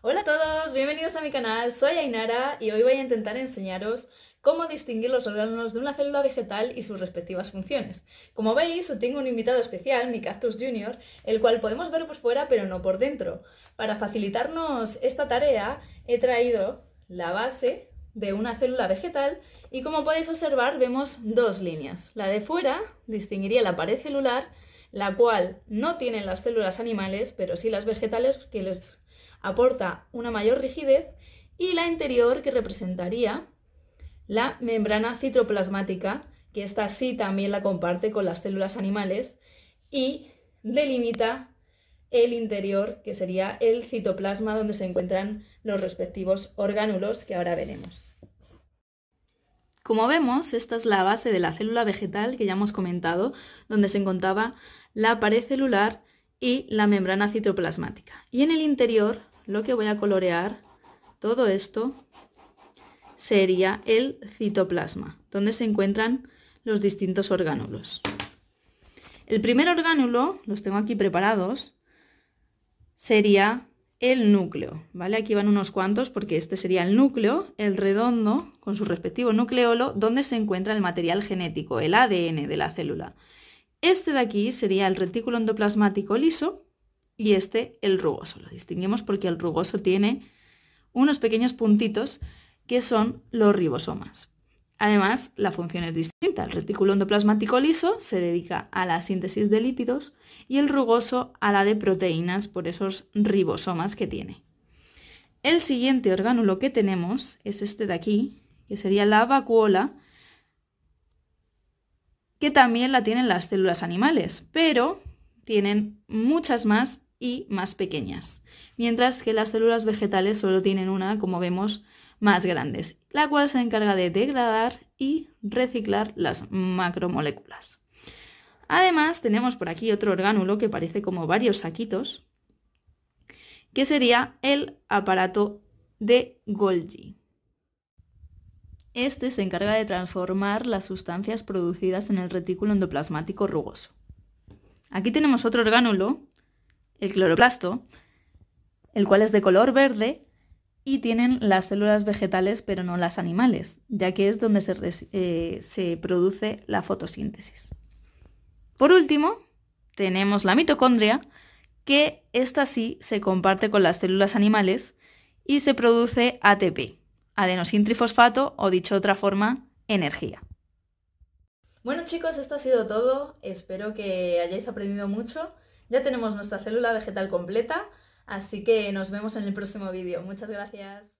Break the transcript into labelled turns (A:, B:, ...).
A: Hola a todos, bienvenidos a mi canal, soy Ainara y hoy voy a intentar enseñaros cómo distinguir los órganos de una célula vegetal y sus respectivas funciones. Como veis, tengo un invitado especial, mi Cactus Junior, el cual podemos ver por fuera pero no por dentro. Para facilitarnos esta tarea he traído la base de una célula vegetal y como podéis observar vemos dos líneas. La de fuera distinguiría la pared celular, la cual no tiene las células animales, pero sí las vegetales que les aporta una mayor rigidez y la interior que representaría la membrana citoplasmática, que esta sí también la comparte con las células animales y delimita el interior, que sería el citoplasma donde se encuentran los respectivos orgánulos que ahora veremos. Como vemos, esta es la base de la célula vegetal que ya hemos comentado, donde se encontraba la pared celular y la membrana citoplasmática. Y en el interior lo que voy a colorear, todo esto sería el citoplasma, donde se encuentran los distintos orgánulos. El primer orgánulo, los tengo aquí preparados, sería el núcleo, ¿vale? Aquí van unos cuantos porque este sería el núcleo, el redondo, con su respectivo nucleolo, donde se encuentra el material genético, el ADN de la célula. Este de aquí sería el retículo endoplasmático liso, y este el rugoso. Lo distinguimos porque el rugoso tiene unos pequeños puntitos que son los ribosomas. Además, la función es distinta. El retículo endoplasmático liso se dedica a la síntesis de lípidos y el rugoso a la de proteínas por esos ribosomas que tiene. El siguiente orgánulo que tenemos es este de aquí, que sería la vacuola, que también la tienen las células animales, pero tienen muchas más y más pequeñas, mientras que las células vegetales solo tienen una, como vemos, más grandes, la cual se encarga de degradar y reciclar las macromoléculas. Además, tenemos por aquí otro orgánulo que parece como varios saquitos, que sería el aparato de Golgi. Este se encarga de transformar las sustancias producidas en el retículo endoplasmático rugoso. Aquí tenemos otro orgánulo el cloroplasto, el cual es de color verde y tienen las células vegetales pero no las animales, ya que es donde se, eh, produce la fotosíntesis. Por último, tenemos la mitocondria, que esta sí se comparte con las células animales y se produce ATP, adenosintrifosfato o dicho de otra forma, energía. Bueno chicos, esto ha sido todo. Espero que hayáis aprendido mucho. Ya tenemos nuestra célula vegetal completa, así que nos vemos en el próximo vídeo. Muchas gracias.